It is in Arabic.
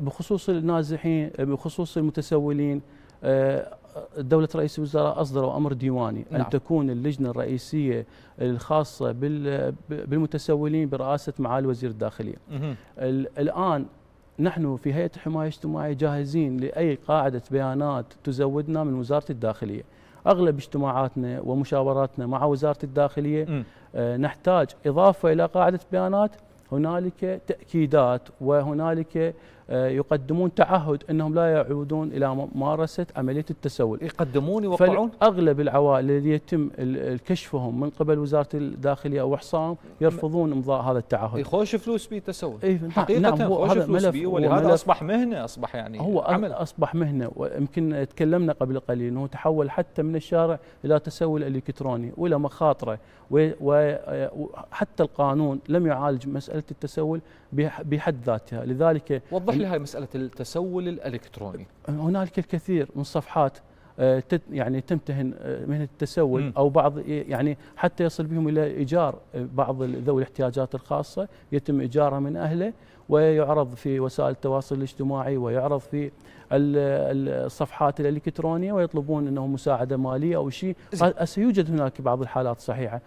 بخصوص النازحين بخصوص المتسولين آه، دولة رئيس الوزراء أصدروا أمر ديواني نعم. أن تكون اللجنة الرئيسية الخاصة بالمتسولين برئاسة معالي وزير الداخلية الآن نحن في هيئة الحماية الاجتماعية جاهزين لأي قاعدة بيانات تزودنا من وزارة الداخلية أغلب اجتماعاتنا ومشاوراتنا مع وزارة الداخلية م. آه، نحتاج إضافة إلى قاعدة بيانات هنالك تأكيدات وهنالك آه، يقدمون تعهد انهم لا يعودون الى ممارسه عمليه التسول يقدمون يوقعون اغلب العوائل الذي يتم كشفهم من قبل وزاره الداخليه او احصائهم يرفضون امضاء هذا التعهد يخوش فلوس بيه التسول نعم، حقيقه نعم هو هذا فلوس ملف ولهذا ملف اصبح مهنه اصبح يعني هو عمل. اصبح مهنه ويمكن تكلمنا قبل قليل انه تحول حتى من الشارع الى تسول الكتروني والى مخاطره وحتى القانون لم يعالج مساله التسول بحد ذاتها لذلك وضح مثل هاي مسألة التسول الإلكتروني هنالك الكثير من صفحات آه، يعني تمتهن مهنه آه، التسول او بعض يعني حتى يصل بهم الى ايجار آه، بعض ذوي الاحتياجات الخاصه يتم ايجاره من اهله ويعرض في وسائل التواصل الاجتماعي ويعرض في الصفحات الالكترونيه ويطلبون انه مساعده ماليه او شيء سيوجد هناك بعض الحالات صحيحه